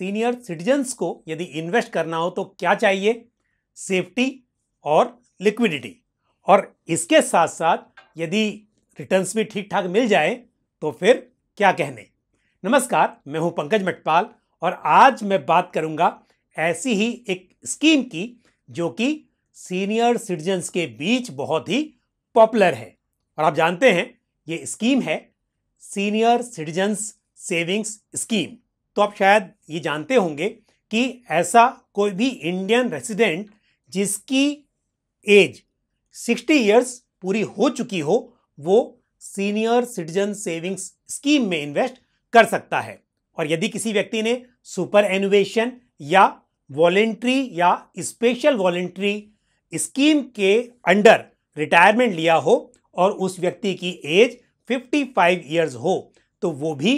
senior citizens को यदि invest करना हो तो क्या चाहिए सेफ्टी और लिक्विडिटी और इसके साथ साथ यदि रिटर्न्स भी ठीक ठाक मिल जाए तो फिर क्या कहने नमस्कार मैं हूं पंकज मटपाल और आज मैं बात करूंगा ऐसी ही एक स्कीम की जो कि सीनियर सिटीजन्स के बीच बहुत ही पॉपुलर है और आप जानते हैं ये स्कीम है सीनियर सिटीजन्स सेविंग्स स्कीम तो आप शायद ये जानते होंगे कि ऐसा कोई भी इंडियन रेसिडेंट जिसकी एज 60 इयर्स पूरी हो चुकी हो वो सीनियर सिटीजन सेविंग्स स्कीम में इन्वेस्ट कर सकता है और यदि किसी व्यक्ति ने सुपर एनुवेशन या वॉलेंट्री या स्पेशल वॉलेंट्री स्कीम के अंडर रिटायरमेंट लिया हो और उस व्यक्ति की एज 55 इयर्स हो तो वो भी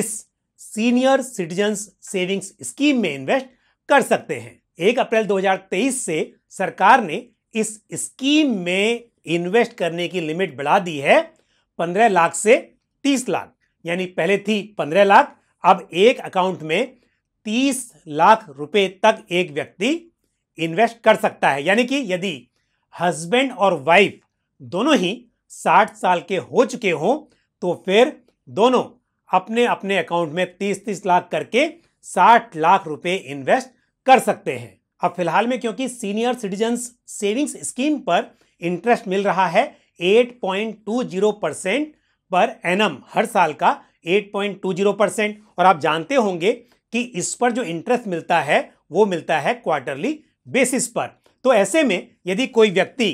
इस सीनियर सिटीजन्स सेविंग्स स्कीम में इन्वेस्ट कर सकते हैं एक अप्रैल 2023 से सरकार ने इस स्कीम में इन्वेस्ट करने की लिमिट बढ़ा दी है 15 लाख से 30 लाख यानी पहले थी 15 लाख अब एक अकाउंट में 30 लाख रुपए तक एक व्यक्ति इन्वेस्ट कर सकता है यानी कि यदि हस्बैंड और वाइफ दोनों ही 60 साल के हो चुके हों तो फिर दोनों अपने अपने अकाउंट में तीस तीस लाख करके साठ लाख रुपए इन्वेस्ट कर सकते हैं अब फिलहाल में क्योंकि सीनियर सिटीजन सेविंग्स स्कीम पर इंटरेस्ट मिल रहा है 8.20 परसेंट पर एनम हर साल का 8.20 परसेंट और आप जानते होंगे कि इस पर जो इंटरेस्ट मिलता है वो मिलता है क्वार्टरली बेसिस पर तो ऐसे में यदि कोई व्यक्ति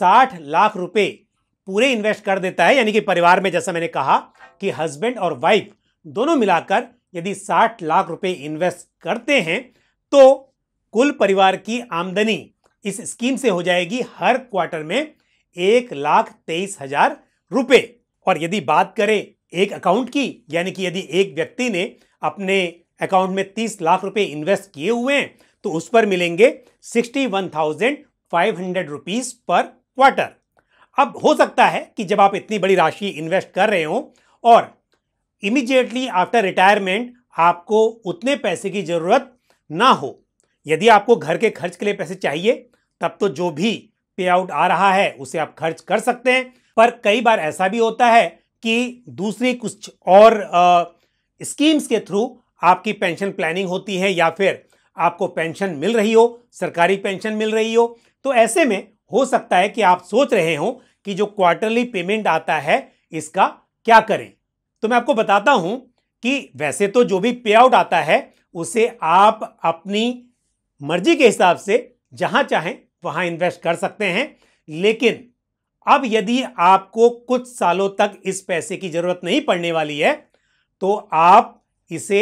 60 लाख रुपए पूरे इन्वेस्ट कर देता है यानी कि परिवार में जैसा मैंने कहा कि हस्बैंड और वाइफ दोनों मिलाकर यदि 60 लाख रुपए इन्वेस्ट करते हैं तो कुल परिवार की आमदनी इस स्कीम से हो जाएगी हर क्वार्टर में एक लाख तेईस हजार रुपये और यदि बात करें एक अकाउंट की यानी कि यदि एक व्यक्ति ने अपने अकाउंट में तीस लाख रुपए इन्वेस्ट किए हुए हैं तो उस पर मिलेंगे sixty one thousand five hundred rupees per quarter अब हो सकता है कि जब आप इतनी बड़ी राशि इन्वेस्ट कर रहे हो और इमीजिएटली आफ्टर रिटायरमेंट आपको उतने पैसे की ज़रूरत ना हो यदि आपको घर के खर्च के लिए पैसे चाहिए तब तो जो भी पे आउट आ रहा है उसे आप खर्च कर सकते हैं पर कई बार ऐसा भी होता है कि दूसरी कुछ और आ, स्कीम्स के थ्रू आपकी पेंशन प्लानिंग होती है या फिर आपको पेंशन मिल रही हो सरकारी पेंशन मिल रही हो तो ऐसे में हो सकता है कि आप सोच रहे हो कि जो क्वार्टरली पेमेंट आता है इसका क्या करें तो मैं आपको बताता हूं कि वैसे तो जो भी पे आउट आता है उसे आप अपनी मर्जी के हिसाब से जहां चाहें वहां इन्वेस्ट कर सकते हैं लेकिन अब यदि आपको कुछ सालों तक इस पैसे की जरूरत नहीं पड़ने वाली है तो आप इसे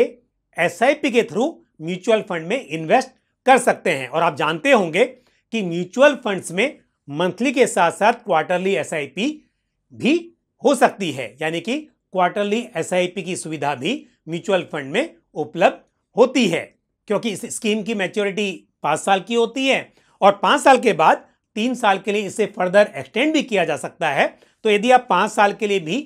एस के थ्रू म्यूचुअल फंड में इन्वेस्ट कर सकते हैं और आप जानते होंगे कि म्यूचुअल फंड्स में मंथली के साथ साथ क्वार्टरली एस भी हो सकती है यानी कि क्वार्टरली एस की सुविधा भी म्यूचुअल फंड में उपलब्ध होती है क्योंकि इस स्कीम की मैच्योरिटी पाँच साल की होती है और पाँच साल के बाद तीन साल के लिए इसे फर्दर एक्सटेंड भी किया जा सकता है तो यदि आप पाँच साल के लिए भी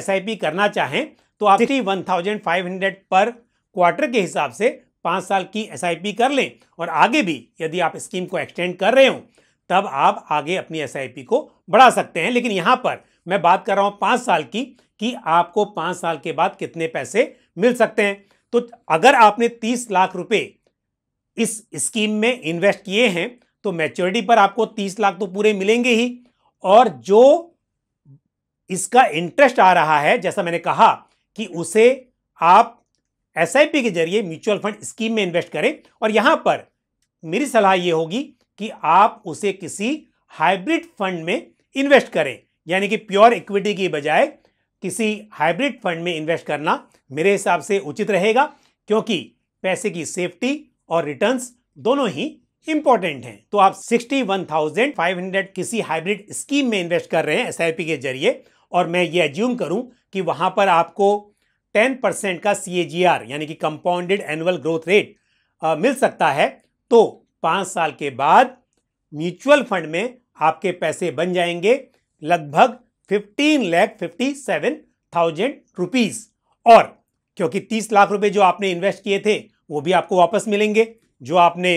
एस करना चाहें तो आप sixty one thousand five hundred per quarter के हिसाब से पाँच साल की एस कर लें और आगे भी यदि आप स्कीम को एक्सटेंड कर रहे हो तब आप आगे अपनी एस को बढ़ा सकते हैं लेकिन यहाँ पर मैं बात कर रहा हूं पांच साल की कि आपको पांच साल के बाद कितने पैसे मिल सकते हैं तो अगर आपने तीस लाख रुपए इस स्कीम में इन्वेस्ट किए हैं तो मैच्योरिटी पर आपको तीस लाख तो पूरे मिलेंगे ही और जो इसका इंटरेस्ट आ रहा है जैसा मैंने कहा कि उसे आप एस के जरिए म्यूचुअल फंड स्कीम में इन्वेस्ट करें और यहां पर मेरी सलाह ये होगी कि आप उसे किसी हाइब्रिड फंड में इन्वेस्ट करें यानी कि प्योर इक्विटी की बजाय किसी हाइब्रिड फंड में इन्वेस्ट करना मेरे हिसाब से उचित रहेगा क्योंकि पैसे की सेफ्टी और रिटर्न्स दोनों ही इंपॉर्टेंट हैं तो आप 61,500 किसी हाइब्रिड स्कीम में इन्वेस्ट कर रहे हैं एस के जरिए और मैं ये एज्यूम करूं कि वहां पर आपको 10 परसेंट का सी यानी कि कंपाउंडेड एनुअल ग्रोथ रेट आ, मिल सकता है तो पाँच साल के बाद म्यूचुअल फंड में आपके पैसे बन जाएंगे लगभग fifteen lakh fifty seven thousand rupees और क्योंकि तीस लाख रुपए जो आपने इन्वेस्ट किए थे वो भी आपको वापस मिलेंगे जो आपने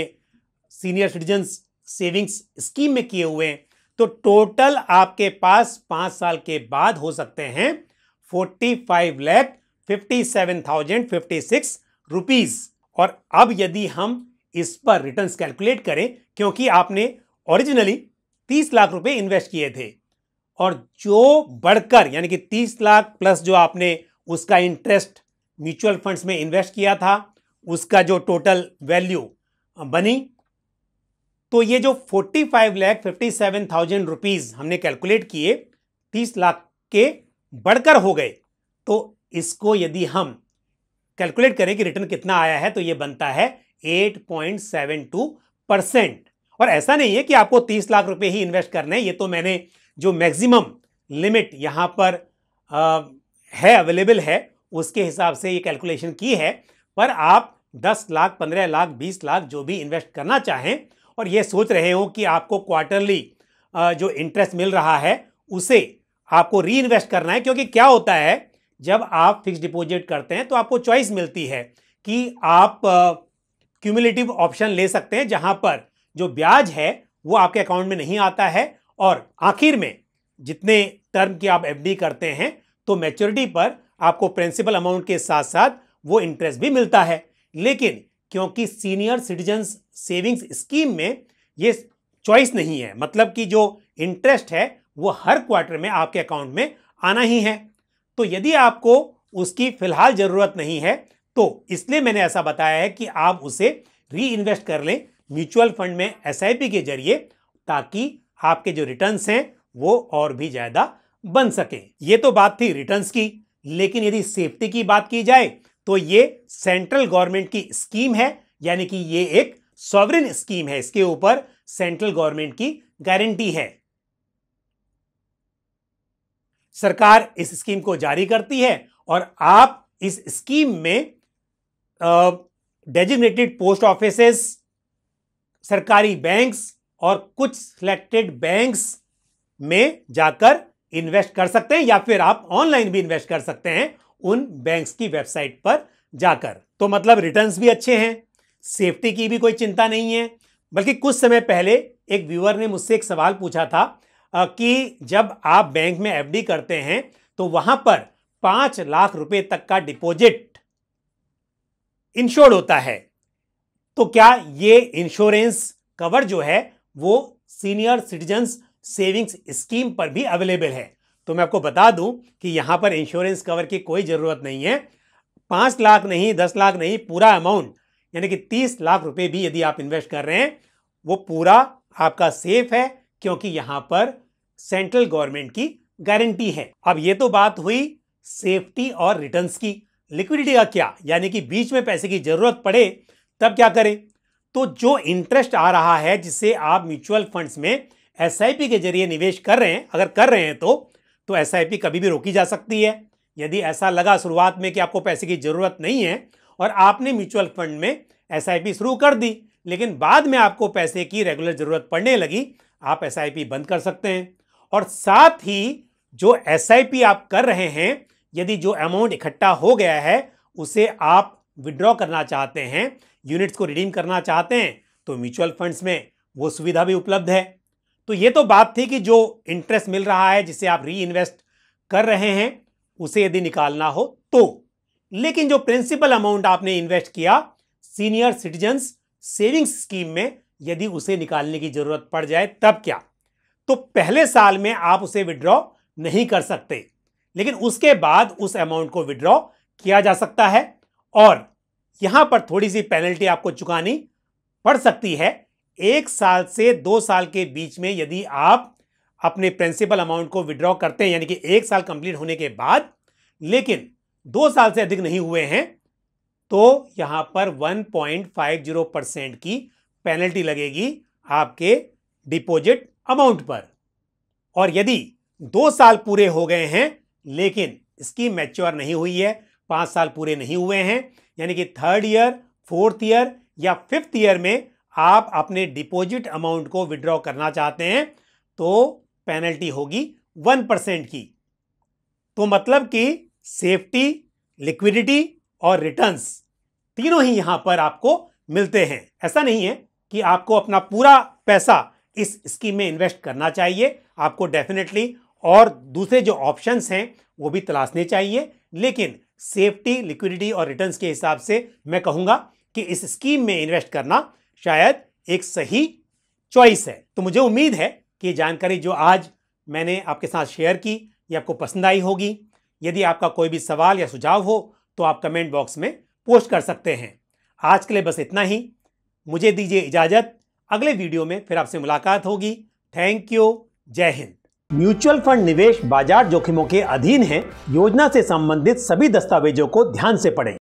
सीनियर सिटीजन सेविंग्स स्कीम में किए हुए हैं तो टोटल आपके पास पांच साल के बाद हो सकते हैं forty five lakh fifty seven thousand fifty six rupees और अब यदि हम इस पर रिटर्न कैलकुलेट करें क्योंकि आपने ओरिजिनली तीस लाख रुपए इन्वेस्ट किए थे और जो बढ़कर यानी कि 30 लाख प्लस जो आपने उसका इंटरेस्ट म्यूचुअल फंड्स में इन्वेस्ट किया था उसका जो टोटल वैल्यू बनी तो ये जो 45 लाख सेवन थाउजेंड रुपीज़ हमने कैलकुलेट किए 30 लाख के बढ़कर हो गए तो इसको यदि हम कैलकुलेट करें कि रिटर्न कितना आया है तो ये बनता है 8.72 परसेंट और ऐसा नहीं है कि आपको 30 लाख रुपए ही इन्वेस्ट करने हैं ये तो मैंने जो मैक्सिमम लिमिट यहाँ पर आ, है अवेलेबल है उसके हिसाब से ये कैलकुलेशन की है पर आप 10 लाख 15 लाख 20 लाख जो भी इन्वेस्ट करना चाहें और ये सोच रहे हो कि आपको क्वार्टरली जो इंटरेस्ट मिल रहा है उसे आपको री इन्वेस्ट करना है क्योंकि क्या होता है जब आप फिक्स डिपॉजिट करते हैं तो आपको चॉइस मिलती है कि आप क्यूमुलेटिव ऑप्शन ले सकते हैं जहां पर जो ब्याज है वो आपके अकाउंट में नहीं आता है और आखिर में जितने टर्म की आप एफडी करते हैं तो मैच्योरिटी पर आपको प्रिंसिपल अमाउंट के साथ साथ वो इंटरेस्ट भी मिलता है लेकिन क्योंकि सीनियर सिटीजन्स सेविंग्स स्कीम में ये चॉइस नहीं है मतलब कि जो इंटरेस्ट है वो हर क्वार्टर में आपके अकाउंट में आना ही है तो यदि आपको उसकी फ़िलहाल ज़रूरत नहीं है तो इसलिए मैंने ऐसा बताया है कि आप उसे री इन्वेस्ट कर लें म्यूचुअल फंड में एस के जरिए ताकि आपके जो रिटर्न्स हैं वो और भी ज़्यादा बन सके ये तो बात थी रिटर्न्स की लेकिन यदि सेफ्टी की बात की जाए तो ये सेंट्रल गवर्नमेंट की स्कीम है यानी कि ये एक सॉवरिन स्कीम है इसके ऊपर सेंट्रल गवर्नमेंट की गारंटी है सरकार इस स्कीम को जारी करती है और आप इस स्कीम में डेजिग्नेटेड पोस्ट ऑफिसेस सरकारी बैंक्स और कुछ सिलेक्टेड बैंक्स में जाकर इन्वेस्ट कर सकते हैं या फिर आप ऑनलाइन भी इन्वेस्ट कर सकते हैं उन बैंक्स की वेबसाइट पर जाकर तो मतलब रिटर्न्स भी अच्छे हैं सेफ्टी की भी कोई चिंता नहीं है बल्कि कुछ समय पहले एक व्यूअर ने मुझसे एक सवाल पूछा था कि जब आप बैंक में एफडी करते हैं तो वहां पर पांच लाख रुपए तक का डिपॉजिट इंश्योर्ड होता है तो क्या ये इंश्योरेंस कवर जो है वो सीनियर सिटीजन्स सेविंग्स स्कीम पर भी अवेलेबल है तो मैं आपको बता दूं कि यहाँ पर इंश्योरेंस कवर की कोई ज़रूरत नहीं है पाँच लाख नहीं दस लाख नहीं पूरा अमाउंट यानी कि तीस लाख रुपए भी यदि आप इन्वेस्ट कर रहे हैं वो पूरा आपका सेफ है क्योंकि यहाँ पर सेंट्रल गवर्नमेंट की गारंटी है अब ये तो बात हुई सेफ्टी और रिटर्न्स की लिक्विडिटी का क्या यानी कि बीच में पैसे की जरूरत पड़े तब क्या करें तो जो इंटरेस्ट आ रहा है जिसे आप म्यूचुअल फंड्स में एस के जरिए निवेश कर रहे हैं अगर कर रहे हैं तो तो एस कभी भी रोकी जा सकती है यदि ऐसा लगा शुरुआत में कि आपको पैसे की ज़रूरत नहीं है और आपने म्यूचुअल फंड में एस शुरू कर दी लेकिन बाद में आपको पैसे की रेगुलर ज़रूरत पड़ने लगी आप एस बंद कर सकते हैं और साथ ही जो एस आप कर रहे हैं यदि जो अमाउंट इकट्ठा हो गया है उसे आप विड्रॉ करना चाहते हैं यूनिट्स को रिडीम करना चाहते हैं तो म्यूचुअल फंड्स में वो सुविधा भी उपलब्ध है तो ये तो बात थी कि जो इंटरेस्ट मिल रहा है जिसे आप री इन्वेस्ट कर रहे हैं उसे यदि निकालना हो तो लेकिन जो प्रिंसिपल अमाउंट आपने इन्वेस्ट किया सीनियर सिटीजन्स सेविंग्स स्कीम में यदि उसे निकालने की जरूरत पड़ जाए तब क्या तो पहले साल में आप उसे विड्रॉ नहीं कर सकते लेकिन उसके बाद उस अमाउंट को विड्रॉ किया जा सकता है और यहां पर थोड़ी सी पेनल्टी आपको चुकानी पड़ सकती है एक साल से दो साल के बीच में यदि आप अपने प्रिंसिपल अमाउंट को विड्रॉ करते हैं यानी कि एक साल कंप्लीट होने के बाद लेकिन दो साल से अधिक नहीं हुए हैं तो यहां पर 1.50 परसेंट की पेनल्टी लगेगी आपके डिपॉजिट अमाउंट पर और यदि दो साल पूरे हो गए हैं लेकिन इसकी मैच्योर नहीं हुई है पाँच साल पूरे नहीं हुए हैं यानी कि थर्ड ईयर फोर्थ ईयर या फिफ्थ ईयर में आप अपने डिपॉजिट अमाउंट को विड्रॉ करना चाहते हैं तो पेनल्टी होगी वन परसेंट की तो मतलब कि सेफ्टी लिक्विडिटी और रिटर्न्स तीनों ही यहां पर आपको मिलते हैं ऐसा नहीं है कि आपको अपना पूरा पैसा इस स्कीम में इन्वेस्ट करना चाहिए आपको डेफिनेटली और दूसरे जो ऑप्शंस हैं वो भी तलाशने चाहिए लेकिन सेफ्टी लिक्विडिटी और रिटर्न्स के हिसाब से मैं कहूँगा कि इस स्कीम में इन्वेस्ट करना शायद एक सही चॉइस है तो मुझे उम्मीद है कि जानकारी जो आज मैंने आपके साथ शेयर की ये आपको पसंद आई होगी यदि आपका कोई भी सवाल या सुझाव हो तो आप कमेंट बॉक्स में पोस्ट कर सकते हैं आज के लिए बस इतना ही मुझे दीजिए इजाज़त अगले वीडियो में फिर आपसे मुलाकात होगी थैंक यू जय हिंद म्यूचुअल फंड निवेश बाजार जोखिमों के अधीन है योजना से संबंधित सभी दस्तावेजों को ध्यान से पढ़ें